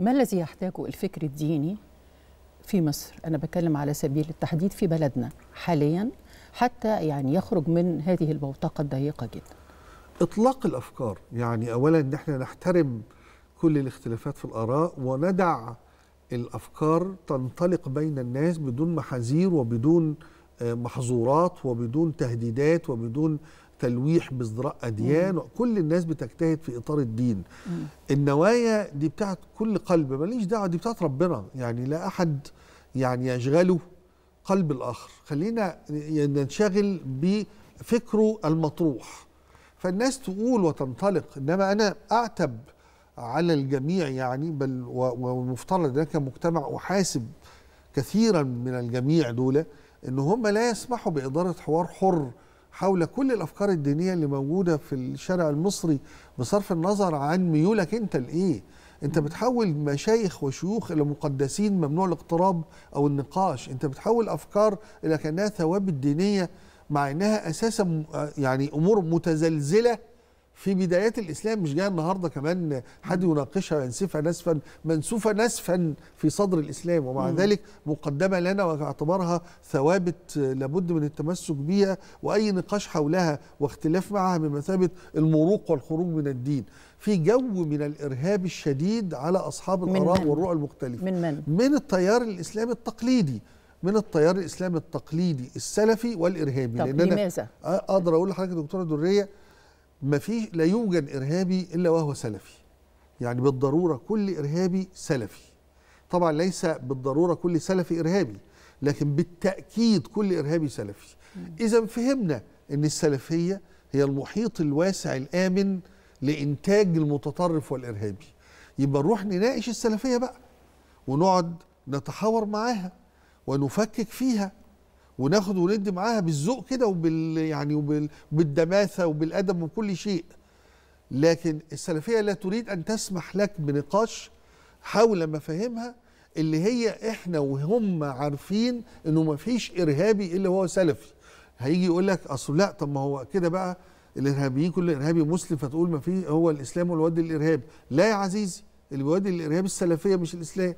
ما الذي يحتاجه الفكر الديني في مصر أنا بتكلم على سبيل التحديد في بلدنا حاليا حتى يعني يخرج من هذه البوتقة الضيقة جدا إطلاق الأفكار يعني أولا أن احنا نحترم كل الاختلافات في الآراء وندع الأفكار تنطلق بين الناس بدون محاذير وبدون آه، محظورات وبدون تهديدات وبدون تلويح بازدراء اديان كل الناس بتجتهد في اطار الدين النوايا دي بتاعت كل قلب ماليش دعوه دي بتاعت ربنا يعني لا احد يعني يشغله قلب الاخر خلينا ننشغل بفكره المطروح فالناس تقول وتنطلق انما انا اعتب على الجميع يعني بل والمفترض ان كمجتمع احاسب كثيرا من الجميع دول ان هم لا يسمحوا باداره حوار حر حول كل الافكار الدينيه اللي موجوده في الشارع المصري بصرف النظر عن ميولك انت لايه انت بتحول مشايخ وشيوخ الى مقدسين ممنوع الاقتراب او النقاش انت بتحول افكار الى كانها ثوابت دينيه مع انها اساسا آه، يعني امور متزلزله في بدايات الاسلام مش جايه النهارده كمان حد يناقشها ينسفها نسفا منسوفه نسفا في صدر الاسلام ومع مم. ذلك مقدمه لنا واعتبارها ثوابت لابد من التمسك بها واي نقاش حولها واختلاف معها بمثابه المروق والخروج من الدين في جو من الارهاب الشديد على اصحاب الاراء والرؤى المختلفه من من؟ من التيار الاسلامي التقليدي من التيار الاسلامي التقليدي السلفي والارهابي طب لان انا اقدر اقول لحضرتك دكتوره دريه ما فيه لا يوجد إرهابي إلا وهو سلفي يعني بالضرورة كل إرهابي سلفي طبعا ليس بالضرورة كل سلفي إرهابي لكن بالتأكيد كل إرهابي سلفي إذا فهمنا أن السلفية هي المحيط الواسع الآمن لإنتاج المتطرف والإرهابي يبقى نروح نناقش السلفية بقى ونقعد نتحاور معاها ونفكك فيها وناخد وندي معاها بالذوق كده وبال يعني وبالدماثه وبالادب وكل شيء لكن السلفيه لا تريد ان تسمح لك بنقاش حول مفاهيمها اللي هي احنا وهم عارفين انه ما فيش ارهابي الا هو سلفي هيجي يقول لك اصل لا طب ما هو كده بقى الارهابيين كل ارهابي مسلم فتقول ما في هو الاسلام والود الارهاب الارهابي لا يا عزيزي اللي بيودي الارهاب السلفيه مش الاسلام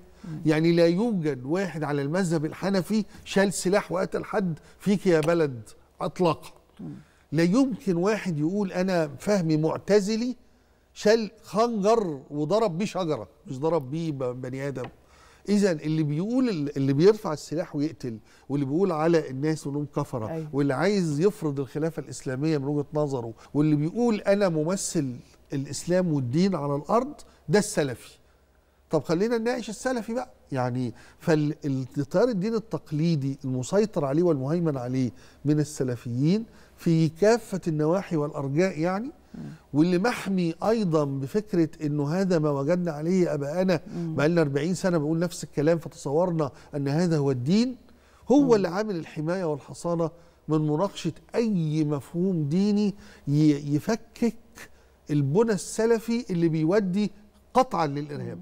يعني لا يوجد واحد على المذهب الحنفي شال سلاح وقتل حد فيك يا بلد اطلاقا لا يمكن واحد يقول انا فهمي معتزلي شال خنجر وضرب بيه شجره مش ضرب بيه بني ادم اذا اللي بيقول اللي بيرفع السلاح ويقتل واللي بيقول على الناس انهم كفره أيوة. واللي عايز يفرض الخلافه الاسلاميه من وجهه نظره واللي بيقول انا ممثل الاسلام والدين على الارض ده السلفي طب خلينا نناقش السلفي بقى يعني فالتيار الدين التقليدي المسيطر عليه والمهيمن عليه من السلفيين في كافه النواحي والارجاء يعني واللي محمي ايضا بفكره انه هذا ما وجدنا عليه اباءنا بقى لنا 40 سنه بنقول نفس الكلام فتصورنا ان هذا هو الدين هو اللي عامل الحمايه والحصانه من مناقشه اي مفهوم ديني يفكك البنى السلفي اللي بيودي قطعا للارهاب